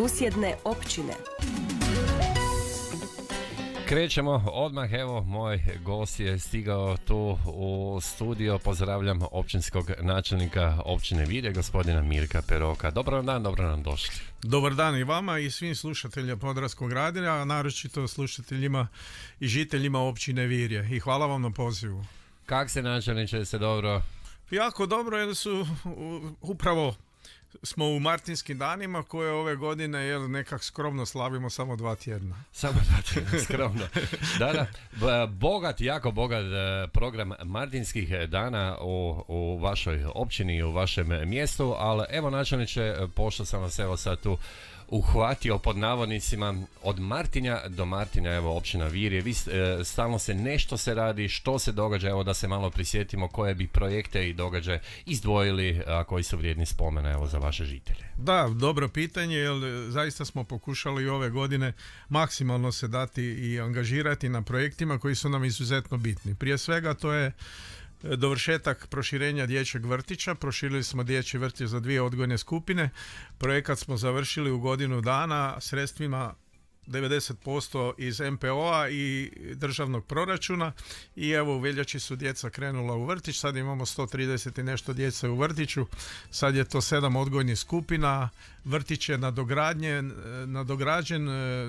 susjedne općine. Krećemo odmah, evo moj gost je stigao tu u studio, pozdravljam općinskog načelnika općine Virje, gospodina Mirka Peroka. Dobar dan, dobro nam došli. Dobar dan i vama i svim slušateljima Podravskog radija, a naročito slušateljima i žiteljima općine Virje. I hvala vam na pozivu. Kak se načelniče, se dobro? Jako dobro jer su upravo smo u martinskim danima koje ove godine jel nekak skromno slavimo samo dva tjedna. Samo dva tjedna, skromno. Da, da, bogat, jako bogat e, program martinskih e, dana u, u vašoj općini u vašem mjestu, ali evo načelniče, e, pošto sam vas evo sad tu uhvatio pod navodnicima od Martinja do Martinja, evo općina Virje, vi e, stalno se nešto se radi, što se događa, evo da se malo prisjetimo koje bi projekte i događaje izdvojili, a koji su vrijedni spomena evo za vaše žitelje. Da, dobro pitanje, jer e, zaista smo pokušali ove godine maksimalno se dati i angažirati na projektima koji su nam izuzetno bitni. Prije svega to je dovršetak proširenja dječjeg vrtića. Proširili smo dječji vrtić za dvije odgojne skupine. Projekat smo završili u godinu dana sredstvima 90% iz MPO-a i državnog proračuna i evo u veljači su djeca krenula u vrtić, sad imamo 130 i nešto djece u vrtiću, sad je to sedam odgojnih skupina, vrtić je nadograđen, e,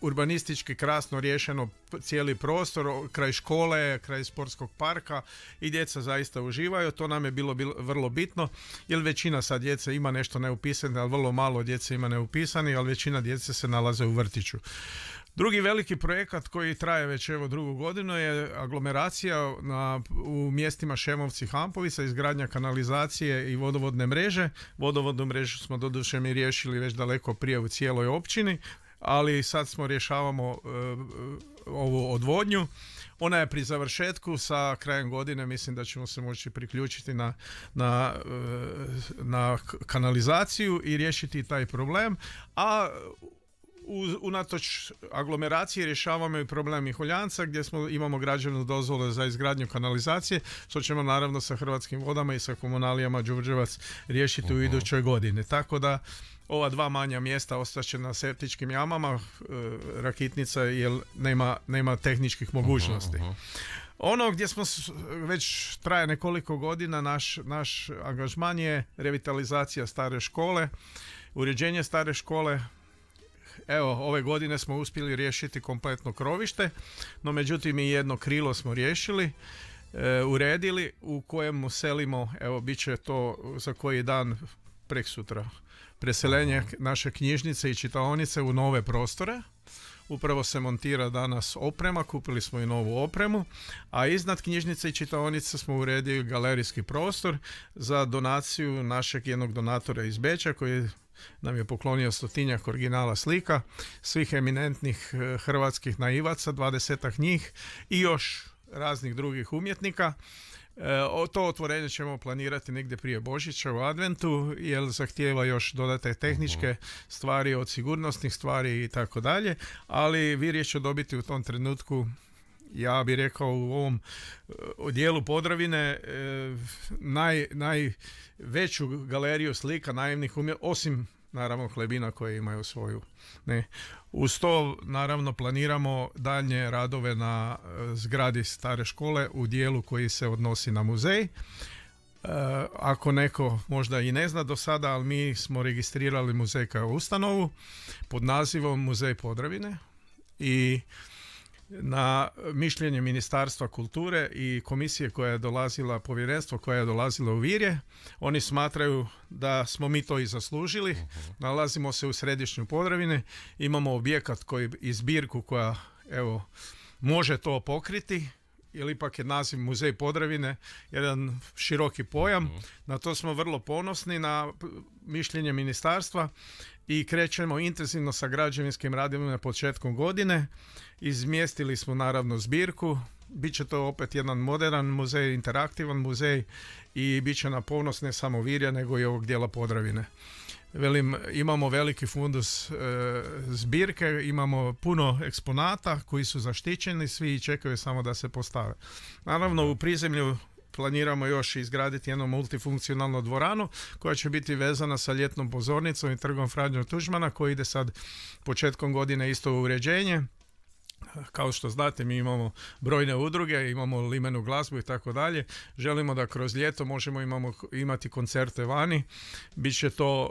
urbanistički krasno riješeno cijeli prostor, kraj škole, kraj sportskog parka i djeca zaista uživaju, to nam je bilo, vrlo bitno, jer većina sad djece ima nešto neupisane, ali vrlo malo djece ima neupisani, ali većina djece se nalaze u vrtiću vrtiću. Drugi veliki projekat koji traje već evo drugu godinu je aglomeracija na, u mjestima Šemovci Hampovica, izgradnja kanalizacije i vodovodne mreže. Vodovodnu mrežu smo doduše mi riješili već daleko prije u cijeloj općini, ali sad smo rješavamo e, ovu odvodnju. Ona je pri završetku sa krajem godine, mislim da ćemo se moći priključiti na, na, e, na kanalizaciju i riješiti taj problem. A unatoč aglomeraciji rješavamo i problemi Huljanca gdje smo, imamo građevnu dozvolu za izgradnju kanalizacije, što ćemo naravno sa Hrvatskim vodama i sa komunalijama Đurđevac riješiti u idućoj godini. Tako da ova dva manja mjesta ostaće na septičkim jamama, e, rakitnica jer nema, nema tehničkih mogućnosti. Ono gdje smo već traje nekoliko godina, naš, naš angažman je revitalizacija stare škole, uređenje stare škole, Evo, ove godine smo uspjeli riješiti kompletno krovište, no međutim i jedno krilo smo riješili, e, uredili, u kojem selimo, evo, bit će to za koji dan prek sutra, preselenje naše knjižnice i čitaonice u nove prostore. Upravo se montira danas oprema, kupili smo i novu opremu, a iznad knjižnice i čitaonice smo uredili galerijski prostor za donaciju našeg jednog donatora iz Beća koji nam je poklonio stotinjak originala slika svih eminentnih eh, hrvatskih naivaca, dvadesetak njih i još raznih drugih umjetnika. Eh, to otvorenje ćemo planirati negdje prije Božića u adventu, jer zahtijeva još dodate mhm. tehničke stvari od sigurnosnih stvari i tako dalje, ali vi riječ će dobiti u tom trenutku ja bih rekao u ovom e, dijelu Podravine e, naj, najveću galeriju slika naivnih osim naravno hlebina koje imaju svoju. Ne. Uz to naravno planiramo daljnje radove na e, zgradi stare škole u dijelu koji se odnosi na muzej. ako neko možda i ne zna do sada, ali mi smo registrirali muzej kao ustanovu pod nazivom Muzej Podravine i na mišljenje Ministarstva kulture i komisije koja je dolazila, povjerenstvo koja je dolazila u Virje. Oni smatraju da smo mi to i zaslužili. Mhm. Nalazimo se u središnju Podravine, imamo objekat koji i zbirku koja evo može to pokriti ili ipak je naziv Muzej Podravine jedan široki pojam. Mhm. Na to smo vrlo ponosni na mišljenje ministarstva i krećemo intenzivno sa građevinskim radima na početkom godine. Izmjestili smo naravno zbirku, bit će to opet jedan modern muzej, interaktivan muzej i bit će na ponos ne samo Virja nego i ovog dijela Podravine. Velim, imamo veliki fundus e, zbirke, imamo puno eksponata koji su zaštićeni, svi i čekaju samo da se postave. Naravno, u prizemlju planiramo još izgraditi jednu multifunkcionalnu dvoranu koja će biti vezana sa ljetnom pozornicom i trgom Franjo Tužmana koji ide sad početkom godine isto u uređenje kao što znate mi imamo brojne udruge, imamo limenu glazbu i tako dalje. Želimo da kroz ljeto možemo imamo, imati koncerte vani. Biće to e,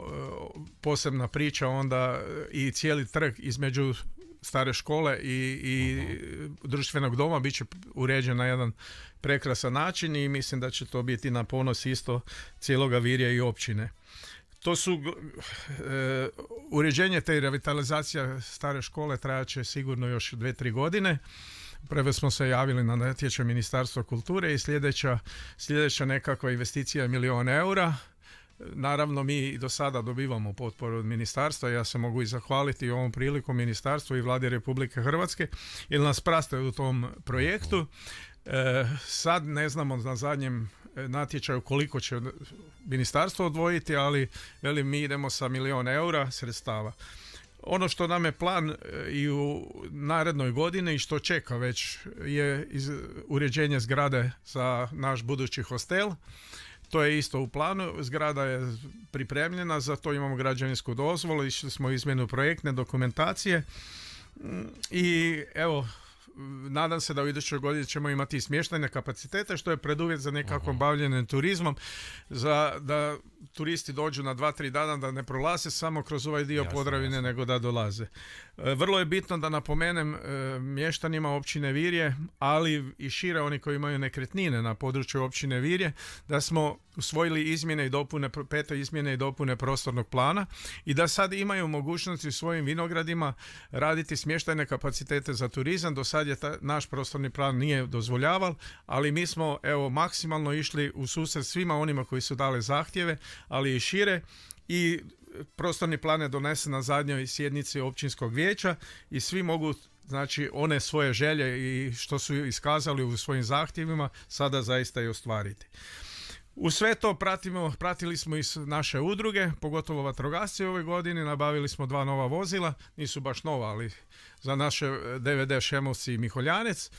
posebna priča onda i cijeli trg između stare škole i, i mhm. društvenog doma bit će uređen na jedan prekrasan način i mislim da će to biti na ponos isto cijeloga virja i općine. To su eh, uređenje te revitalizacija stare škole će sigurno još dve, tri godine. Prvo smo se javili na natječaj Ministarstva kulture i sljedeća, sljedeća nekakva investicija je milion eura Naravno, mi i do sada dobivamo potporu od ministarstva, ja se mogu i zahvaliti ovom priliku ministarstvu i vladi Republike Hrvatske, jer nas prastaju u tom projektu. E, sad ne znamo na zadnjem e, natječaju koliko će ministarstvo odvojiti, ali veli mi idemo sa milion eura sredstava. Ono što nam je plan e, i u narednoj godini i što čeka već je uređenje zgrade za naš budući hostel. To je isto u planu, zgrada je pripremljena, za to imamo građevinsku dozvolu, išli smo izmjenu projektne dokumentacije mm, i evo, nadam se da u idućoj godini ćemo imati smještajne kapacitete što je preduvjet za nekakvom bavljenjem turizmom za da turisti dođu na dva, tri dana da ne prolaze samo kroz ovaj dio Podravine nego da dolaze. E, vrlo je bitno da napomenem e, mještanima općine Virje, ali i šire oni koji imaju nekretnine na području općine Virje, da smo usvojili izmjene i dopune, pete izmjene i dopune prostornog plana i da sad imaju mogućnosti u svojim vinogradima raditi smještajne kapacitete za turizam. Do sad je naš prostorni plan nije dozvoljaval, ali mi smo evo maksimalno išli u susret svima onima koji su dali zahtjeve ali i šire i prostorni plan je donesen na zadnjoj sjednici općinskog vijeća i svi mogu znači one svoje želje i što su iskazali u svojim zahtjevima sada zaista i ostvariti. U sve to pratimo, pratili smo i naše udruge, pogotovo vatrogasci ove godine, nabavili smo dva nova vozila, nisu baš nova, ali za naše DVD Šemovci i Miholjanec.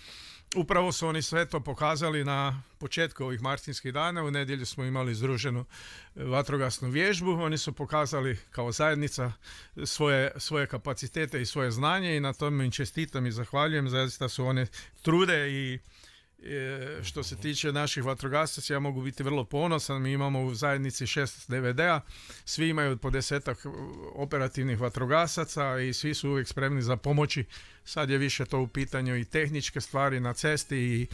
Upravo su oni sve to pokazali na početku ovih martinskih dana. U nedjelju smo imali združenu e, vatrogasnu vježbu. Oni su pokazali kao zajednica svoje, svoje kapacitete i svoje znanje i na tome im čestitam i zahvaljujem. Zaista su one trude i e, što se tiče naših vatrogasaca, ja mogu biti vrlo ponosan, mi imamo u zajednici šest DVD-a, svi imaju po desetak operativnih vatrogasaca i svi su uvijek spremni za pomoći Sad je više to u pitanju i tehničke stvari na cesti i,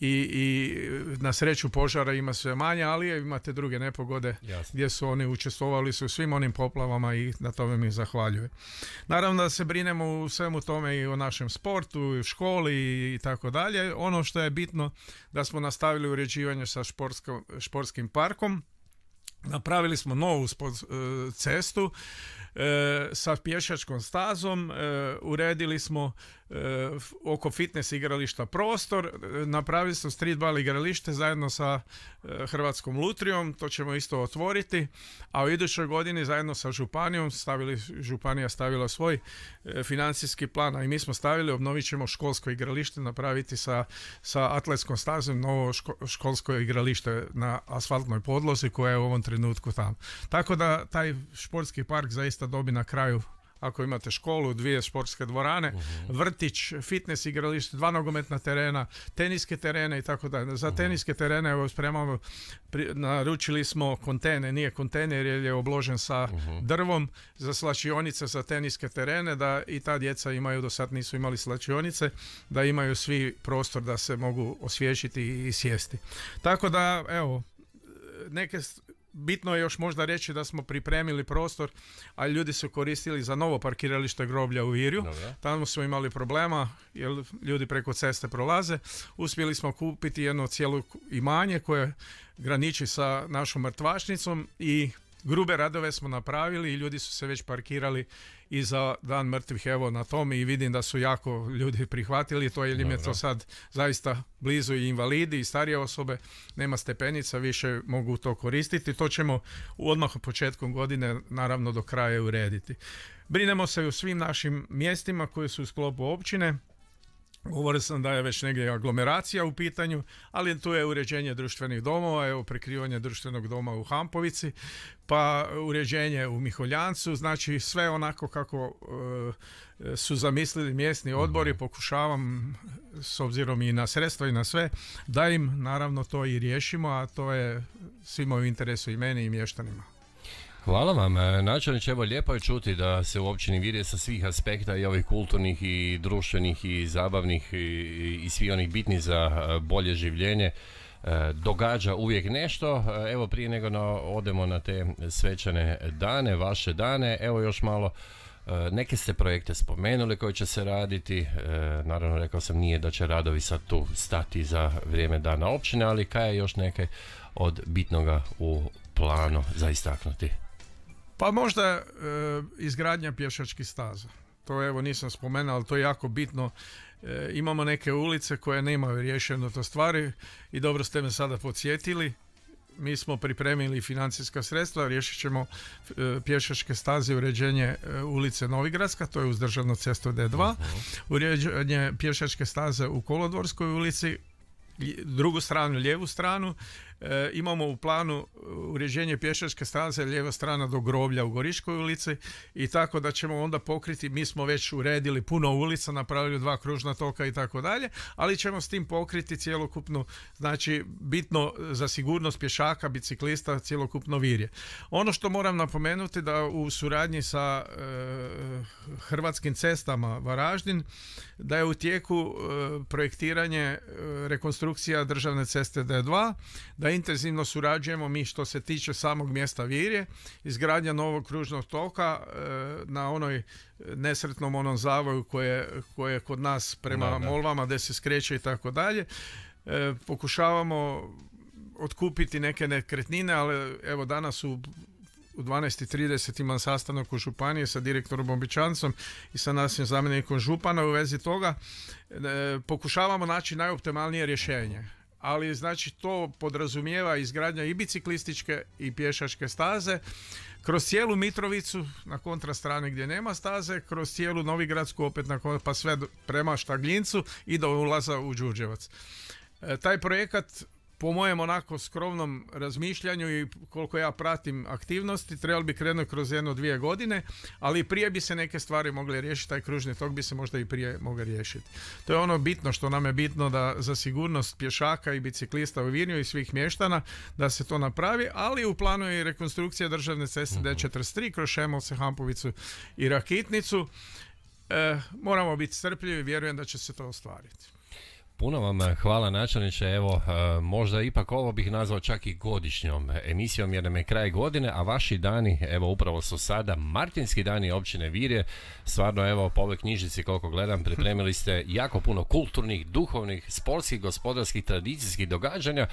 i, i na sreću požara ima sve manje, ali imate druge nepogode gdje su oni učestvovali su svim onim poplavama i na tome mi zahvaljujem. Naravno da se brinemo u svemu tome i o našem sportu, i školi i tako dalje. Ono što je bitno da smo nastavili uređivanje sa športskim parkom. Napravili smo novu e, cestu E, sa pješačkom stazom e, uredili smo Eh, oko fitness igrališta prostor. Eh, napravili smo streetball igralište zajedno sa eh, Hrvatskom Lutrijom, to ćemo isto otvoriti. A u idućoj godini zajedno sa Županijom, stavili, Županija stavila svoj financijski plan, a i mi smo stavili, obnovit ćemo školsko igralište, napraviti sa, sa atletskom stazom novo školsko igralište na asfaltnoj podlozi koja je u ovom trenutku tam. Tako da taj športski park zaista dobi na kraju ako imate školu, dvije sportske dvorane, mhm. vrtić, fitness igralište, dva nogometna terena, teniske terene i tako dalje. Za mhm. teniske terene evo, spremamo, naručili smo kontene, nije kontejner jer je obložen sa mhm. drvom za slačionice za teniske terene da i ta djeca imaju, do sad nisu imali slačionice, da imaju svi prostor da se mogu osvježiti i sjesti. Tako da, evo, neke bitno je još možda reći da smo pripremili prostor, a ljudi su koristili za novo parkiralište groblja u Virju. Tamo smo imali problema jer ljudi preko ceste prolaze. Uspjeli smo kupiti jedno cijelo imanje koje graniči sa našom mrtvašnicom i grube radove smo napravili i ljudi su se već parkirali i za dan mrtvih evo na tome i vidim da su jako ljudi prihvatili to jer im je to sad zaista blizu i invalidi i starije osobe nema stepenica više mogu to koristiti to ćemo odmah početkom godine naravno do kraja urediti brinemo se u svim našim mjestima koji su u sklopu općine Govorio sam da je već negdje aglomeracija u pitanju, ali tu je uređenje društvenih domova, evo prekrivanje društvenog doma u Hampovici, pa uređenje u Miholjancu, znači sve onako kako e, su zamislili mjesni odbori, mhm. pokušavam s obzirom i na sredstva i na sve, da im naravno to i riješimo, a to je svima u interesu i meni i mještanima. Hvala vam, e, načelniče, evo lijepo je čuti da se u općini Virje sa svih aspekta i ovih kulturnih i društvenih i zabavnih i, i, svi onih bitnih za e, bolje življenje e, događa uvijek nešto. Evo prije nego na, odemo na te svečane dane, vaše dane, evo još malo Neke ste projekte spomenuli koji će se raditi, naravno rekao sam nije da će radovi sad tu stati za vrijeme dana općine, ali kaj je još neke od bitnoga u planu za istaknuti? Pa možda e, izgradnja pješačkih staza. To evo nisam spomenuo, ali to je jako bitno. E, imamo neke ulice koje nemaju riješeno to stvari i dobro ste me sada podsjetili. Mi smo pripremili financijska sredstva, riješit ćemo e, pješačke staze uređenje ulice Novigradska, to je uz državno cesto D2, uređenje pješačke staze u Kolodvorskoj ulici, drugu stranu, lijevu stranu E, imamo u planu e, uređenje pješačke staze lijeva strana do groblja u Goriškoj ulici i tako da ćemo onda pokriti, mi smo već uredili puno ulica, napravili dva kružna toka i tako dalje, ali ćemo s tim pokriti cijelokupno, znači bitno za sigurnost pješaka, biciklista, cjelokupno virje. Ono što moram napomenuti da u suradnji sa e, Hrvatskim cestama Varaždin, da je u tijeku projektiranje rekonstrukcija državne ceste D2, da intenzivno surađujemo mi što se tiče samog mjesta Virje, izgradnja novog kružnog toka e, na onoj nesretnom onom zavoju koje, je kod nas prema da. molvama gdje se skreće i tako dalje. E, pokušavamo otkupiti neke nekretnine, ali evo danas u u 12.30 imam sastanak u Županiji sa direktorom Bobičancom i sa našim zamjenikom Župana u vezi toga. E, pokušavamo naći najoptimalnije rješenje ali znači to podrazumijeva izgradnja i biciklističke i pješačke staze kroz cijelu Mitrovicu na kontra strane gdje nema staze, kroz cijelu Novigradsku opet na pa sve prema Štagljincu i do ulaza u Đurđevac. E, taj projekat po mojem onako skromnom razmišljanju i koliko ja pratim aktivnosti, trebalo bi krenuti kroz jedno dvije godine, ali prije bi se neke stvari mogle riješiti, taj kružni tok bi se možda i prije mogao riješiti. To je ono bitno što nam je bitno da za sigurnost pješaka i biciklista u Virnju i svih mještana da se to napravi, ali u planu je i rekonstrukcija državne ceste mhm. D43 kroz Šemolce, Hampovicu i Rakitnicu. E, moramo biti strpljivi, vjerujem da će se to ostvariti. Puno vam eh, hvala načelniče, evo eh, možda ipak ovo bih nazvao čak i godišnjom emisijom jer nam je kraj godine, a vaši dani, evo upravo su sada Martinski dani općine Virje, stvarno evo po ovoj knjižici koliko gledam pripremili ste jako puno kulturnih, duhovnih, sportskih, gospodarskih, tradicijskih događanja,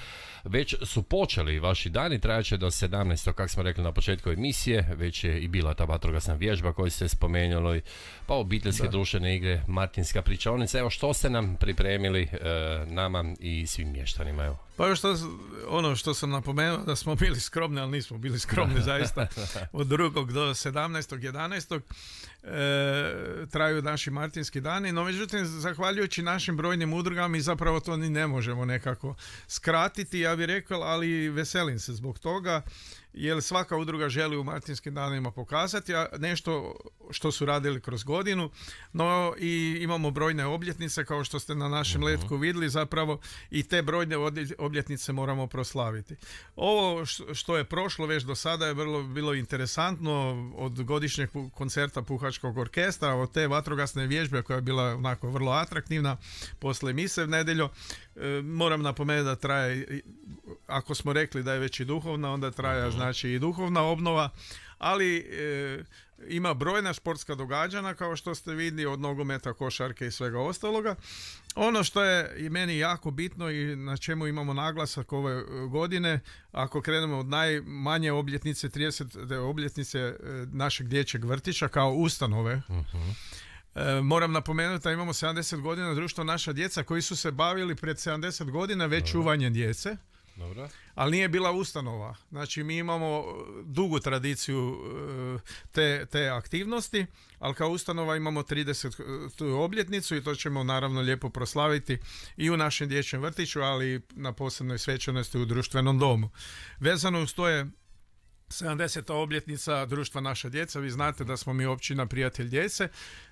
već su počeli vaši dani, trajaće do 17. kako smo rekli na početku emisije, već je i bila ta vatrogasna vježba koju ste spomenuli, pa obiteljske društvene igre, Martinska pričovnica, evo što ste nam pripremili E, nama i svim mještanima. Evo. Pa još ono što sam napomenuo da smo bili skromni, ali nismo bili skromni zaista od drugog do 17. 11. E, traju naši martinski dani, no međutim zahvaljujući našim brojnim udrugama mi zapravo to ni ne možemo nekako skratiti, ja bih rekao, ali veselim se zbog toga jer svaka udruga želi u martinskim danima pokazati nešto što su radili kroz godinu, no i imamo brojne obljetnice kao što ste na našem mhm. letku vidjeli zapravo i te brojne obljetnice moramo proslaviti. Ovo što je prošlo već do sada je vrlo bilo interesantno od godišnjeg koncerta Puhačkog orkestra, od te vatrogasne vježbe koja je bila onako vrlo atraktivna posle mise v nedelju. E, moram napomenuti da traje, ako smo rekli da je već i duhovna, onda traja znači i duhovna obnova, ali e, ima brojna sportska događana, kao što ste vidjeli od nogometa, košarke i svega ostaloga. Ono što je i meni jako bitno i na čemu imamo naglasak ove e, godine, ako krenemo od najmanje obljetnice 30 e, obljetnice e, našeg dječjeg vrtića kao ustanove. Mhm. Moram napomenuti da imamo 70 godina društvo naša djeca koji su se bavili pred 70 godina već čuvanjem djece. Dobro. Ali nije bila ustanova. Znači mi imamo e, dugu tradiciju e, te, te aktivnosti, ali kao ustanova imamo 30. E, obljetnicu i to ćemo naravno lijepo proslaviti i u našem dječjem vrtiću, ali i na posebnoj svečanosti u društvenom domu. Vezano uz to je 70. obljetnica društva Naša djeca. Vi znate da smo mi općina Prijatelj djece,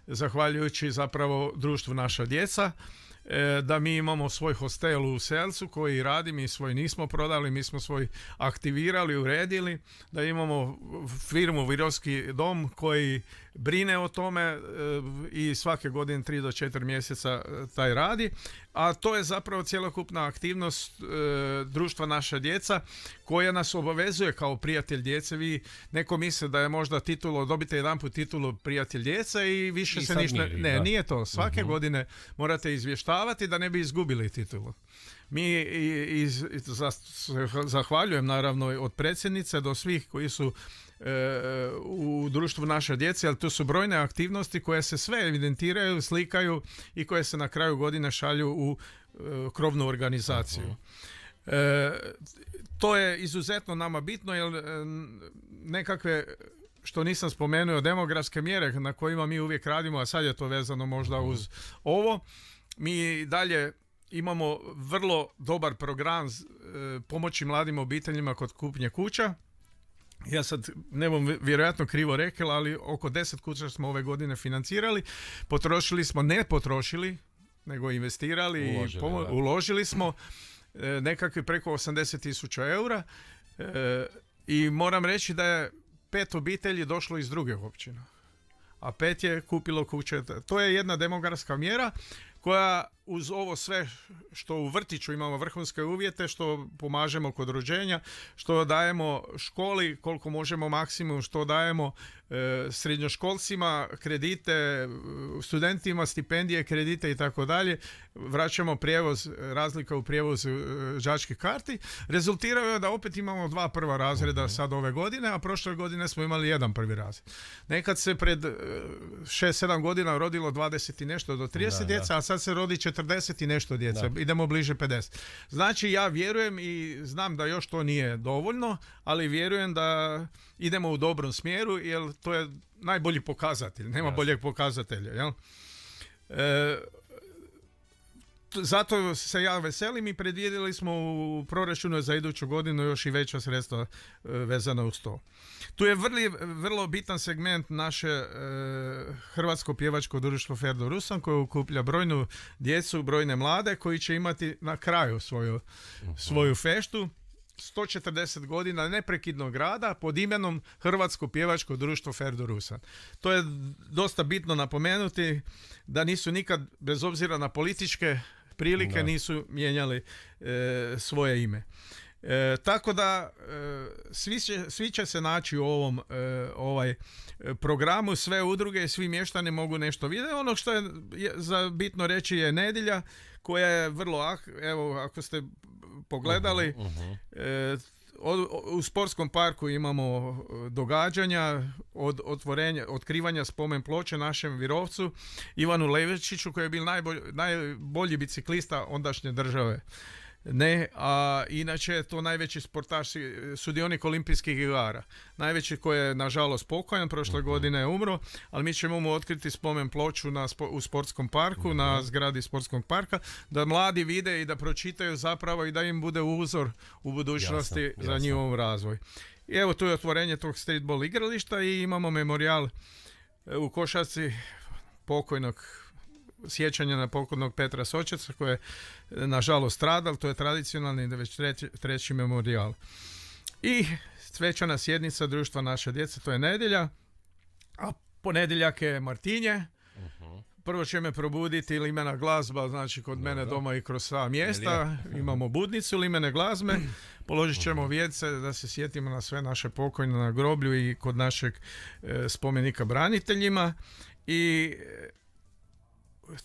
zahvaljujući zapravo društvu Naša djeca E, da mi imamo svoj hostel u Selcu koji radi, mi svoj nismo prodali, mi smo svoj aktivirali, uredili, da imamo firmu Virovski dom koji brine o tome e, i svake godine 3 do 4 mjeseca e, taj radi, a to je zapravo cjelokupna aktivnost e, društva naša djeca koja nas obavezuje kao prijatelj djece. Vi neko misle da je možda titulo, dobite jedan put titulu prijatelj djece i više se ništa... nije. ne, nije to. Svake mhm. godine morate izvještavati da ne bi izgubili titulu. Mi iz, zahvaljujem naravno od predsjednice do svih koji su E, u društvu naše djece, ali to su brojne aktivnosti koje se sve evidentiraju, slikaju i koje se na kraju godine šalju u e, krovnu organizaciju. E, to je izuzetno nama bitno jer nekakve što nisam spomenuo demografske mjere na kojima mi uvijek radimo, a sad je to vezano možda uz ovo, mi dalje imamo vrlo dobar program pomoći mladim obiteljima kod kupnje kuća ja sad ne bom vjerojatno krivo rekla, ali oko deset kuća smo ove godine financirali, potrošili smo, ne potrošili, nego investirali uložili, i uložili smo e, nekakvi preko 80 tisuća eura e, i moram reći da je pet obitelji došlo iz druge općine. A pet je kupilo kuće. To je jedna demografska mjera koja uz ovo sve što u vrtiću imamo vrhunske uvjete, što pomažemo kod rođenja, što dajemo školi koliko možemo maksimum, što dajemo e, srednjoškolcima, kredite, studentima, stipendije, kredite i tako dalje, vraćamo prijevoz, razlika u prijevozu e, žačkih karti, rezultirao je da opet imamo dva prva razreda sad ove godine, a prošle godine smo imali jedan prvi razred. Nekad se pred 6-7 e, godina rodilo 20 i nešto do 30 djeca, a sad se rodi 40 i nešto djece, idemo bliže 50. Znači ja vjerujem i znam da još to nije dovoljno, ali vjerujem da idemo u dobrom smjeru jer to je najbolji pokazatelj, nema boljeg pokazatelja. Jel? E, zato se ja veselim i predvidjeli smo u proračunu za iduću godinu još i veća sredstva e, vezana uz to. Tu je vrlo bitan segment naše e, Hrvatsko pjevačko društvo Ferdo Rusan koje ukuplja brojnu djecu, brojne mlade koji će imati na kraju svoju, mhm. svoju feštu. 140 godina neprekidnog rada pod imenom Hrvatsko pjevačko društvo Ferdo Rusan. To je dosta bitno napomenuti da nisu nikad, bez obzira na političke prilike nisu mijenjali e, svoje ime. E, tako da e, svi, će, svi će se naći u ovom e, ovaj e, programu sve udruge i svi mještani mogu nešto vidjeti ono što je, za bitno reći je nedjelja koja je vrlo ah, evo ako ste pogledali u sportskom parku imamo eh, događanja od otvorenja, otkrivanja spomen ploče našem Virovcu Ivanu Levečiću koji je bio najbolji biciklista ondašnje države. Ne, a inače je to najveći sportaš, e, sudionik olimpijskih igara. Najveći koji je nažalost pokojan, prošle uh godine je umro, ali mi ćemo mu otkriti spomen ploču na, u sportskom parku, na mhm. zgradi sportskog parka, da mladi vide i da pročitaju zapravo i da im bude uzor u budućnosti za njihov razvoj. I evo tu je otvorenje tog streetball igrališta i imamo memorial e, u košaci pokojnog sjećanja na pokojnog Petra Sočeca koji je e, nažalost stradal, to je tradicionalni već treći, treći memorijal. I svečana sjednica društva naše djece, to je nedjelja, a ponedjeljak je Martinje, mhm. prvo će me probuditi limena glazba, znači kod mene doma i kroz sva mjesta. Imamo budnicu limene glazme, položit ćemo vjece da se sjetimo na sve naše pokojne na groblju i kod našeg e, spomenika braniteljima. I e,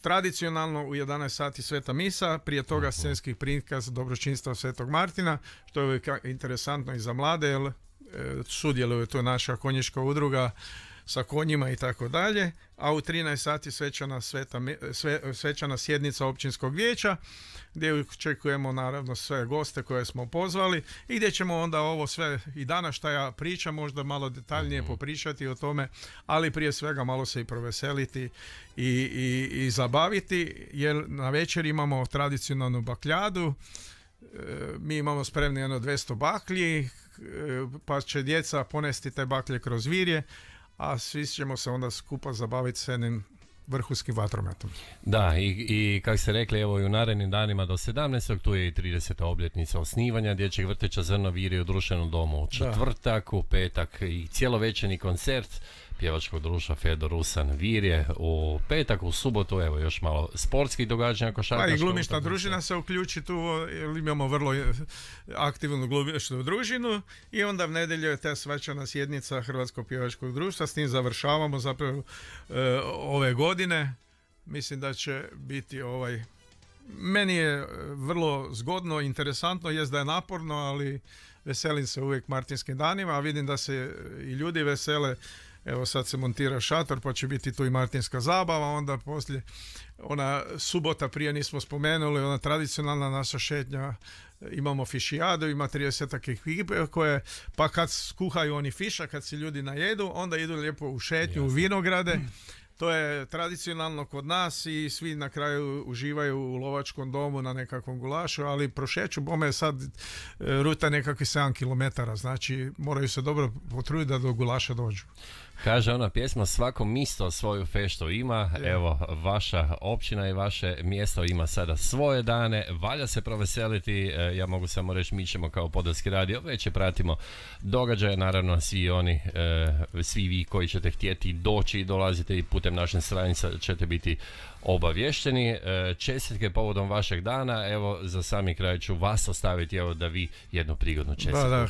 tradicionalno u 11 sati sveta misa, prije toga scenski prikaz dobročinstva Svetog Martina, što je interesantno i za mlade, jer e, sudjeluje to naša konjička udruga sa konjima i tako dalje, a u 13 sati svečana, sveta, svečana sjednica općinskog vijeća gdje očekujemo naravno sve goste koje smo pozvali i gdje ćemo onda ovo sve i danas šta ja pričam možda malo detaljnije mhm. popričati o tome, ali prije svega malo se i proveseliti i, i, i zabaviti jer na večer imamo tradicionalnu bakljadu e, mi imamo spremni jedno 200 baklji, e, pa će djeca ponesti te baklje kroz virje, a svi ćemo se onda skupa zabaviti s jednim vrhuskim vatrometom. Da, i, i kako ste rekli, evo i u narednim danima do 17. tu je i 30. obljetnica osnivanja Dječjeg vrtića Zrnoviri u društvenom domu. U četvrtak, u petak i cjelovečeni koncert pjevačkog društva Fedor Rusan Virje u petak, u subotu, evo još malo sportskih događanja košarkaška. Pa i glumišna družina se uključi tu, imamo vrlo e, aktivnu glumištu družinu i onda v nedelju je ta svačana sjednica Hrvatskog pjevačkog društva, s tim završavamo zapravo e, ove godine. Mislim da će biti ovaj meni je e, vrlo zgodno, interesantno, jest da je naporno, ali veselim se uvijek martinskim danima, a vidim da se i ljudi vesele evo sad se montira šator pa će biti tu i Martinska zabava, onda poslije ona subota prije nismo spomenuli, ona tradicionalna naša šetnja imamo fišijadu, ima 30 ekipe koje, pa kad skuhaju oni fiša, kad se ljudi najedu, onda idu lijepo u šetnju, u vinograde, to je tradicionalno kod nas i svi na kraju uživaju u lovačkom domu na nekakvom gulašu, ali prošeću bome sad e, ruta nekakvih 7 km, znači moraju se dobro potruditi da do gulaša dođu. Kaže ona pjesma, svako misto svoju fešto ima, evo vaša općina i vaše mjesto ima sada svoje dane, valja se proveseliti, e, ja mogu samo reći mi ćemo kao Podolski radio, već pratimo događaje, naravno svi oni, e, svi vi koji ćete htjeti doći i dolazite i putem putem stranicama ćete biti obavješteni. E, čestitke povodom vašeg dana, evo za sami kraj ću vas ostaviti evo da vi jednu prigodnu čestitku da,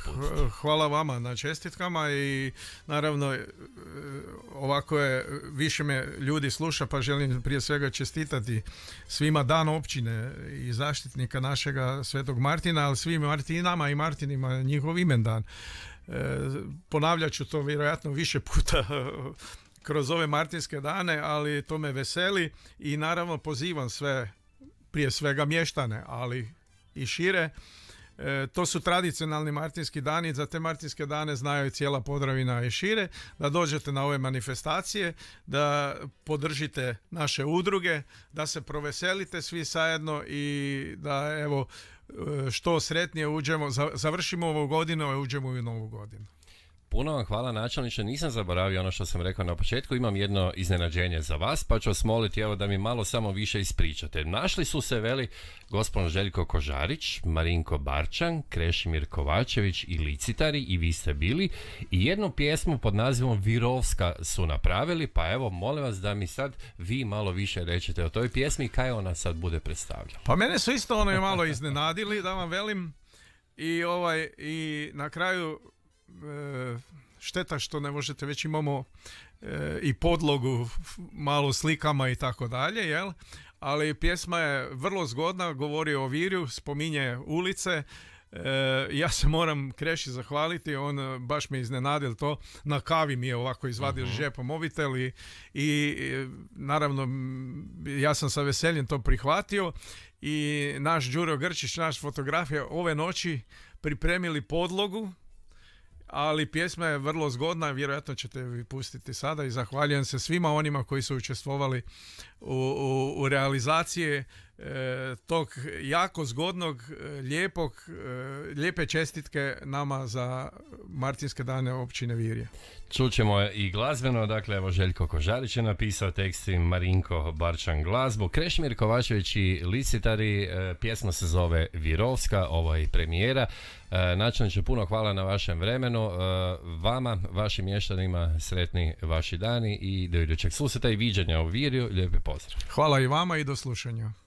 Hvala vama na čestitkama i naravno e, ovako je, više me ljudi sluša pa želim prije svega čestitati svima dan općine i zaštitnika našega Svetog Martina, ali svim Martinama i Martinima njihov imendan. E, ponavljat ću to vjerojatno više puta kroz ove martinske dane, ali to me veseli i naravno pozivam sve, prije svega mještane, ali i šire. E, to su tradicionalni martinski dani, za te martinske dane znaju i cijela Podravina i šire, da dođete na ove manifestacije, da podržite naše udruge, da se proveselite svi zajedno i da evo e, što sretnije uđemo, završimo ovu godinu i uđemo u novu godinu. Puno vam hvala načelniče, nisam zaboravio ono što sam rekao na početku, imam jedno iznenađenje za vas, pa ću vas moliti evo da mi malo samo više ispričate. Našli su se veli gospodin Željko Kožarić, Marinko Barčan, Krešimir Kovačević i Licitari i vi ste bili i jednu pjesmu pod nazivom Virovska su napravili, pa evo molim vas da mi sad vi malo više rečete o toj pjesmi i kaj ona sad bude predstavljena. Pa mene su isto ono malo iznenadili, da vam velim. I ovaj i na kraju E, šteta što ne možete, već imamo e, i podlogu malo slikama i tako dalje, jel? Ali pjesma je vrlo zgodna, govori o Virju, spominje ulice, e, ja se moram Kreši zahvaliti, on baš me iznenadil to, na kavi mi je ovako izvadio uh mhm. -huh. i, naravno ja sam sa veseljem to prihvatio i naš Đuro Grčić, naš fotograf ove noći pripremili podlogu ali pjesma je vrlo zgodna, vjerojatno ćete vi pustiti sada i zahvaljujem se svima onima koji su učestvovali u, u, u realizaciji e, tog jako zgodnog, e, lijepog, e, lijepe čestitke nama za Martinske dane općine Virje. Čućemo i glazbeno, dakle evo Željko Kožarić je napisao tekst Marinko Barčan glazbu, Krešmir Kovačević i Licitari, e, pjesma se zove Virovska, ovo je premijera. Načelniče, puno hvala na vašem vremenu, vama, vašim mještanima sretni vaši dani i do idućeg susreta i viđanja u Virju, lijepi pozdrav. Hvala i vama i do slušanja.